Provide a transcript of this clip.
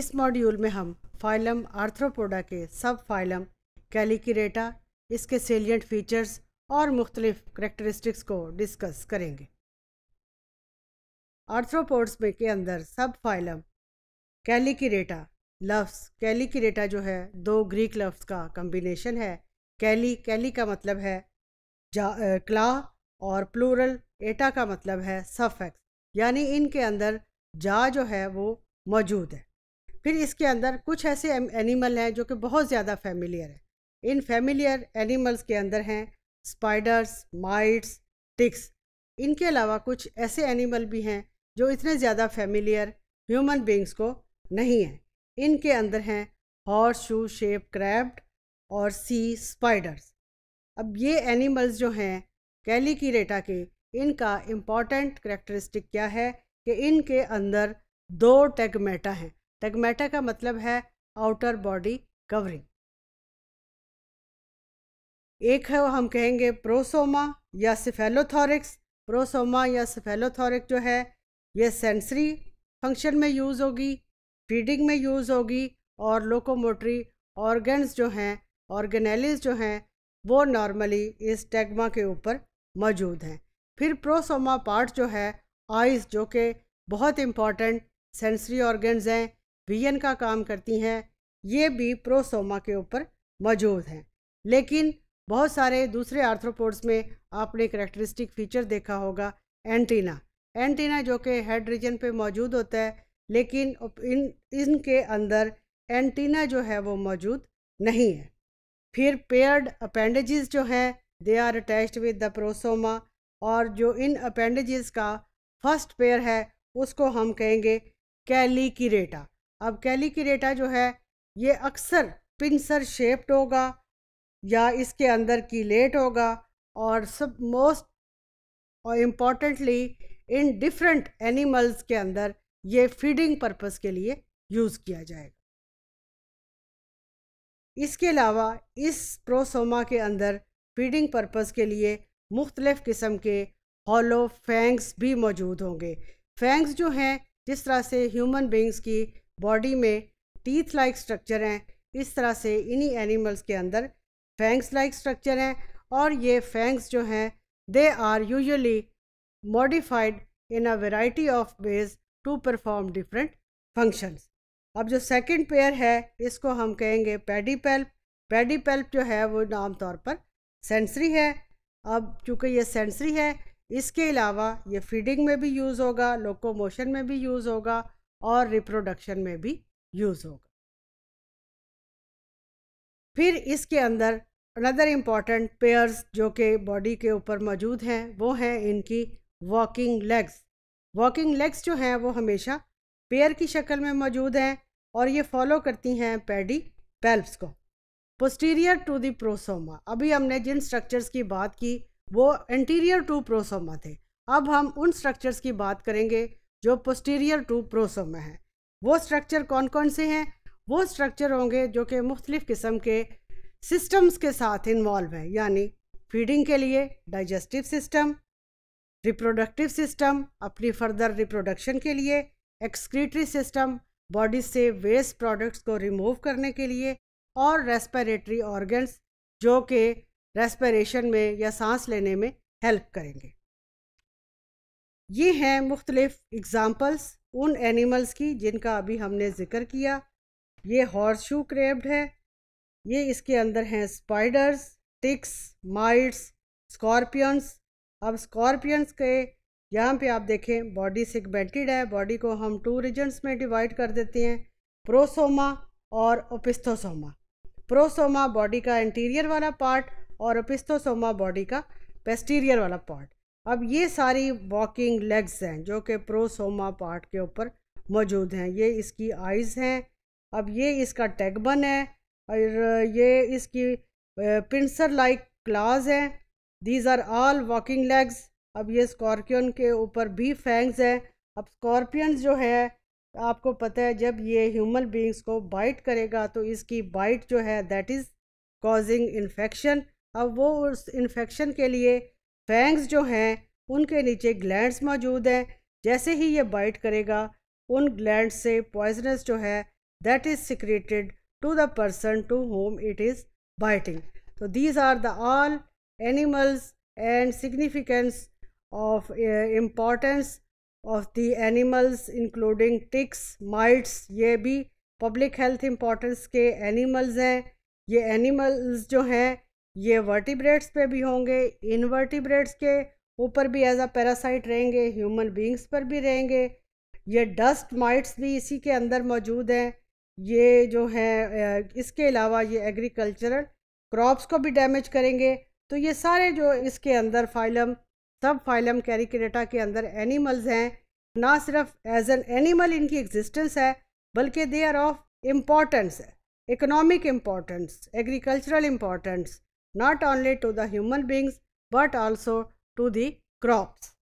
इस मॉड्यूल में हम फाइलम आर्थ्रोपोडा के सब फाइलम कैलिकिरेटा इसके सेलियंट फीचर्स और मुख्तलिफ करेक्टरिस्टिक्स को डिस्कस करेंगे आर्थ्रोपोड्स में के अंदर सब फाइलम कैलिकिरेटा लफ्स कैलिकिरेटा जो है दो ग्रीक लफ्स का कम्बिनेशन है कैली कैली का मतलब है क्ला और प्लूरल एटा का मतलब है सफेक्स यानी इनके अंदर जा जो है वो मौजूद है फिर इसके अंदर कुछ ऐसे एनिमल हैं जो कि बहुत ज़्यादा फैमिलियर हैं इन फैमिलियर एनिमल्स के अंदर हैं स्पाइडर्स माइट्स टिक्स इनके अलावा कुछ ऐसे एनिमल भी हैं जो इतने ज़्यादा फैमिलियर ह्यूमन बींग्स को नहीं हैं इनके अंदर हैं हॉर्स शू शेप क्रैब्ड और सी स्पाइडर्स अब ये एनिमल्स जो हैं कैली की रेटा के इनका इम्पॉर्टेंट करेक्टरिस्टिक क्या है कि इनके अंदर दो टेगमेटा हैं टगमेटा का मतलब है आउटर बॉडी कवरिंग एक है हम कहेंगे प्रोसोमा या सिफेलोथोरिक्स प्रोसोमा या सिफेलोथोरिक जो है ये सेंसरी फंक्शन में यूज़ होगी फीडिंग में यूज़ होगी और लोकोमोटरी ऑर्गन्स जो हैं ऑर्गेनेलिस जो हैं वो नॉर्मली इस टैगमा के ऊपर मौजूद हैं फिर प्रोसोमा पार्ट जो है आइज़ जो कि बहुत इम्पॉर्टेंट सेंसरी ऑर्गन्स हैं विजन का काम करती हैं ये भी प्रोसोमा के ऊपर मौजूद हैं लेकिन बहुत सारे दूसरे आर्थ्रोपोड्स में आपने करेक्टरिस्टिक फीचर देखा होगा एंटीना एंटीना जो कि हेड रीजन पे मौजूद होता है लेकिन इन इनके अंदर एंटीना जो है वो मौजूद नहीं है फिर पेयर्ड अपेंडेजेस जो हैं they are attached with the prosoma और जो इन अपेंडेजेस का फर्स्ट पेयर है उसको हम कहेंगे कैली किरेटा अब कैली कैलिकिरेटा जो है ये अक्सर पिंसर शेप्ड होगा या इसके अंदर कीलेट होगा और सब मोस्ट और इम्पॉर्टेंटली इन डिफरेंट एनिमल्स के अंदर ये फीडिंग पर्पस के लिए यूज़ किया जाएगा इसके अलावा इस प्रोसोमा के अंदर फीडिंग पर्पस के लिए मुख्तलफ़ किस्म के हॉलो फैंग्स भी मौजूद होंगे फैंग्स जो हैं जिस तरह से ह्यूमन बींग्स की बॉडी में टीथ लाइक स्ट्रक्चर हैं इस तरह से इन्हीं एनिमल्स के अंदर फैंग्स लाइक स्ट्रक्चर हैं और ये फैंग्स जो हैं they are usually modified in a variety of ways to perform different functions अब जो सेकंड पेयर है इसको हम कहेंगे पेडीपेल्प पेडीपेल्प जो है वो आमतौर पर सेंसरी है अब चूँकि ये सेंसरी है इसके अलावा ये फीडिंग में भी यूज़ होगा लोकोमोशन में भी यूज़ होगा और रिप्रोडक्शन में भी यूज़ होगा फिर इसके अंदर अनदर इम्पॉर्टेंट पेयर्स जो कि बॉडी के ऊपर मौजूद हैं वो हैं इनकी वॉकिंग लेग्स वॉकिंग लेग्स जो हैं वो हमेशा पेयर की शक्ल में मौजूद हैं और ये फॉलो करती हैं पैडी पेल्प्स को पोस्टीरियर टू द प्रोसोमा अभी हमने जिन स्ट्रक्चर्स की बात की वो एंटीरियर टू प्रोसोमा थे अब हम उन स्ट्रक्चर्स की बात करेंगे जो पोस्टीरियर टू प्रोसोम में है वो स्ट्रक्चर कौन कौन से हैं वो स्ट्रक्चर होंगे जो कि मुख्तलिफ़ किस्म के सिस्टम्स के साथ इन्वॉल्व हैं यानी फीडिंग के लिए डाइजेस्टिव सिस्टम रिप्रोडक्टिव सिस्टम अपनी फर्दर रिप्रोडक्शन के लिए एक्सक्रीटरी सिस्टम बॉडी से वेस्ट प्रोडक्ट्स को रिमूव करने के लिए और रेस्पिरेटरी ऑर्गन्स जो कि रेस्पिरेशन में या सांस लेने में हेल्प करेंगे ये हैं मुख्तलिफ़ एग्ज़ाम्पल्स उन एनिमल्स की जिनका अभी हमने ज़िक्र किया ये हॉर्स शू क्रेब्ड है ये इसके अंदर हैं स्पाइडर्स टिक्स माइट्स स्कॉर्पियंस अब स्कॉर्पियंस के यहाँ पे आप देखें बॉडी सिगमेंटेड है बॉडी को हम टू रीजन्स में डिवाइड कर देते हैं प्रोसोमा और ओपिस्थोसोमा प्रोसोमा बॉडी का इंटीरियर वाला पार्ट और ओपिस्थोसोमा बॉडी का पेस्टीरियर वाला पार्ट अब ये सारी वॉकिंग लेग्स हैं जो कि प्रोसोमा पार्ट के ऊपर मौजूद हैं ये इसकी आइज़ हैं अब ये इसका टैगबन है और ये इसकी पिंसर लाइक क्लाज हैं these are all walking legs अब ये स्कॉर्पियन के ऊपर भी फैंग्स हैं अब स्कॉर्पियन जो है आपको पता है जब ये ह्यूमन बींग्स को बाइट करेगा तो इसकी बाइट जो है दैट इज़ कॉजिंग इन्फेक्शन अब वो उस इन्फेक्शन के लिए फैंग्स जो हैं उनके नीचे ग्लैंड्स मौजूद हैं जैसे ही ये बाइट करेगा उन ग्लैंड से पॉइजनस जो है that is secreted to the person to whom it is biting तो these are the all animals and significance of importance of the animals including ticks mites ये भी पब्लिक हेल्थ इम्पोर्टेंस के animals हैं ये animals जो हैं ये vertebrates पे भी होंगे इनवर्टिब्रेट्स के ऊपर भी एज अ पैरासाइट रहेंगे ह्यूमन बींग्स पर भी रहेंगे ये डस्ट माइट्स भी इसी के अंदर मौजूद हैं ये जो हैं इसके अलावा ये एग्रीकल्चरल क्रॉप्स को भी डैमेज करेंगे तो ये सारे जो इसके अंदर फाइलम सब फाइलम कैरिकेटा के अंदर एनिमल्स हैं ना सिर्फ एज एन एनिमल इनकी एग्जिस्टेंस है बल्कि they are of importance economic importance agricultural importance not only to the human beings but also to the crops.